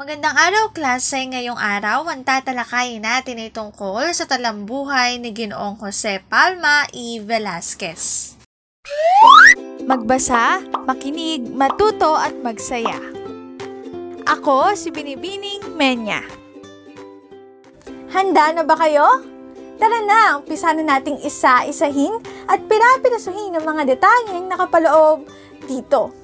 Magandang araw, klase. Ngayong araw, ang tatalakayin natin ay tungkol sa talambuhay ni Ginoong Jose Palma E. Velasquez. Magbasa, makinig, matuto at magsaya. Ako si Binibining Menya. Handa na ba kayo? Tara na, umpisa na nating isa-isahin at pinapinasuhin ang mga detalye detalyeng nakapaloob dito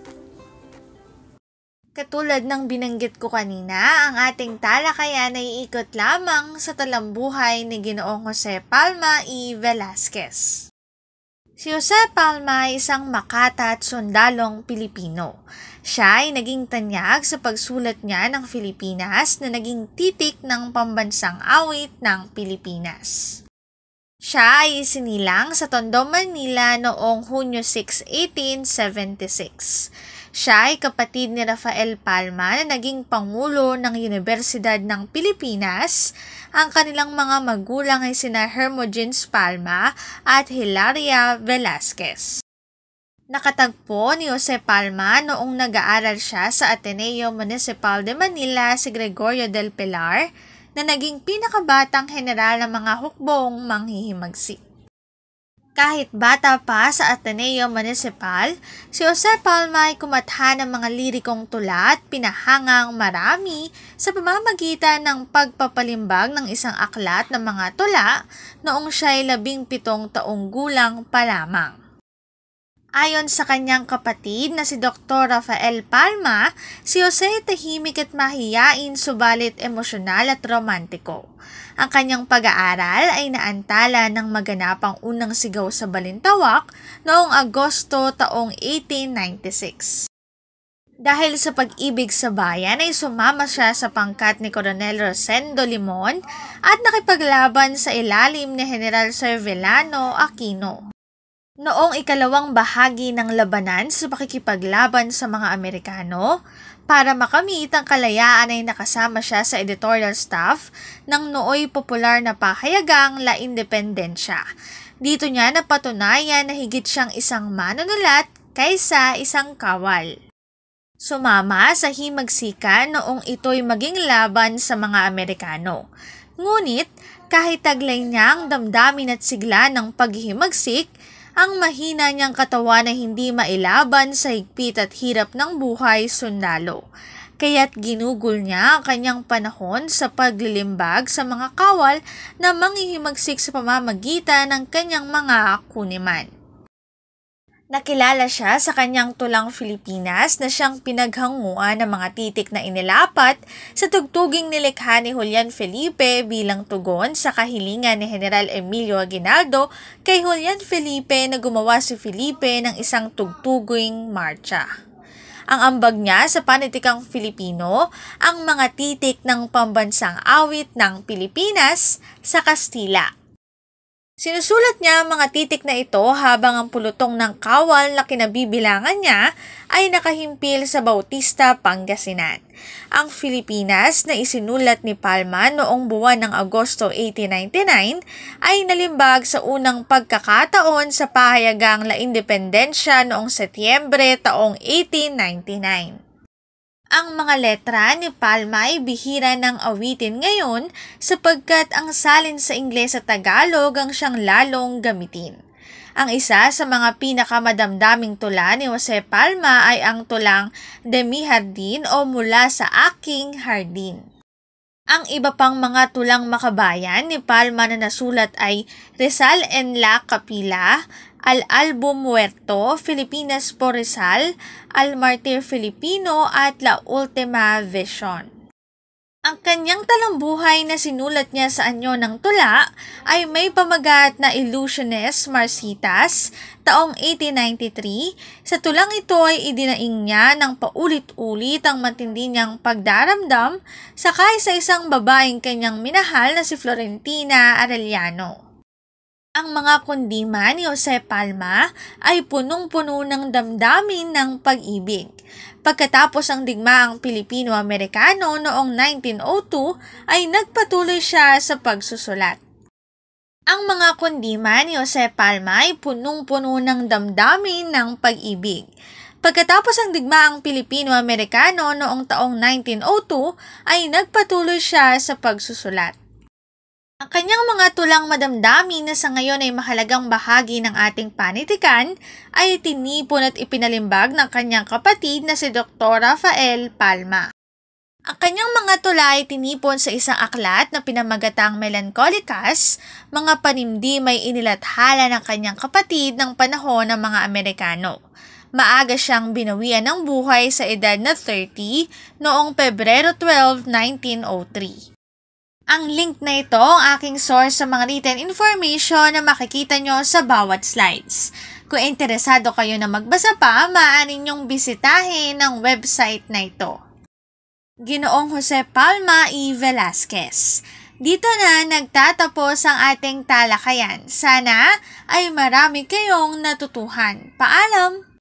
Katulad ng binanggit ko kanina, ang ating talakayan ay ikot lamang sa talambuhay ni Ginoong Jose Palma y e. Velasquez. Si Jose Palma ay isang makata at sundalong Pilipino. Siya ay naging tanyag sa pagsulat niya ng Filipinas na naging titik ng pambansang awit ng Pilipinas. Siya ay isinilang sa Tondo, Manila noong Hunyo 6, 1876. Siya ay kapatid ni Rafael Palma na naging pangulo ng Universidad ng Pilipinas. Ang kanilang mga magulang ay sina Hermogenes Palma at Hilaria Velasquez. Nakatagpo ni Jose Palma noong nag-aaral siya sa Ateneo Municipal de Manila si Gregorio del Pilar na naging pinakabatang general ng mga hukbong manghihimagsik. Kahit bata pa sa Ateneo Municipal, si Jose Palma ay kumatha ng mga lirikong tula at pinahangang marami sa pamamagitan ng pagpapalimbag ng isang aklat ng mga tula noong siya'y labing pitong taong gulang pa lamang. Ayon sa kanyang kapatid na si Dr. Rafael Palma, si Jose tahimik at mahiyain subalit emosyonal at romantiko. Ang kanyang pag-aaral ay naantala ng ang unang sigaw sa Balintawak noong Agosto taong 1896. Dahil sa pag-ibig sa bayan ay sumama siya sa pangkat ni Coronel Rosendo Limon at nakipaglaban sa ilalim ni General Servilano Aquino. Noong ikalawang bahagi ng labanan sa pakikipaglaban sa mga Amerikano, para makamit ang kalayaan ay nakasama siya sa editorial staff ng nooy popular na pahayagang La Independencia. Dito niya napatunayan na higit siyang isang manunulat kaysa isang kawal. Sumama sa himagsika noong ito'y maging laban sa mga Amerikano. Ngunit, kahit taglay niya ang damdamin at sigla ng paghimagsik, ang mahina niyang katawan na hindi mailaban sa higpit at hirap ng buhay sundalo. Kaya't ginugol niya ang kanyang panahon sa paglilimbag sa mga kawal na manghihimagsik sa pamamagitan ng kanyang mga kuniman. Nakilala siya sa kanyang tulang Filipinas na siyang pinaghanguan ng mga titik na inilapat sa tugtuging nilikha ni Julian Felipe bilang tugon sa kahilingan ni General Emilio Aguinaldo kay Julian Felipe na gumawa si Felipe ng isang tugtuging marcha. Ang ambag niya sa panitikang Filipino, ang mga titik ng pambansang awit ng Pilipinas sa Kastila Sinusulat niya ang mga titik na ito habang ang pulutong ng kawal na kinabibilangan niya ay nakahimpil sa Bautista, Pangasinan. Ang Filipinas na isinulat ni Palma noong buwan ng Agosto 1899 ay nalimbag sa unang pagkakataon sa pahayagang La Independencia noong Setyembre taong 1899. Ang mga letra ni Palma ay bihira ng awitin ngayon sapagkat ang salin sa Ingles at Tagalog ang siyang lalong gamitin. Ang isa sa mga pinakamadamdaming tula ni Jose Palma ay ang tulang Demi Hardin o Mula sa Aking Hardin. Ang iba pang mga tulang makabayan ni Palma na nasulat ay Rizal en la Capilla, Al Album Muerto, Filipinas por Rizal, Al Martir Filipino at La Ultima Vision. Ang kanyang talambuhay na sinulat niya sa anyo ng tula ay may pamagat na Illusiones Marcitas taong 1893. Sa tulang ito ay idinaing niya ng paulit-ulit ang matindi niyang pagdaramdam sakay sa isang babaeng kanyang minahal na si Florentina Arellano ang mga kondima ni Jose Palma ay punong-puno ng damdamin ng pag-ibig. Pagkatapos ang digmaang Pilipino-Amerikano noong 1902 ay nagpatuloy siya sa pagsusulat. Ang mga kondima ni Jose Palma ay punong-puno ng damdamin ng pag-ibig. Pagkatapos ang digmaang Pilipino-Amerikano noong taong 1902 ay nagpatuloy siya sa pagsusulat. Ang kanyang mga tulang madamdamin na sa ngayon ay mahalagang bahagi ng ating panitikan ay tinipon at ipinalimbag ng kanyang kapatid na si Dr. Rafael Palma. Ang kanyang mga tula ay tinipon sa isang aklat na pinamagatang Melancholicas, mga panimdi may inilathala ng kanyang kapatid ng panahon ng mga Amerikano. Maaga siyang binawian ng buhay sa edad na 30 noong Pebrero 12, 1903. Ang link na ito ang aking source sa mga written information na makikita nyo sa bawat slides. Kung interesado kayo na magbasa pa, maaaring nyong bisitahin ang website na ito. Ginoong Jose Palma E. Velasquez dito na nagtatapos ang ating talakayan. Sana ay marami kayong natutuhan. Paalam!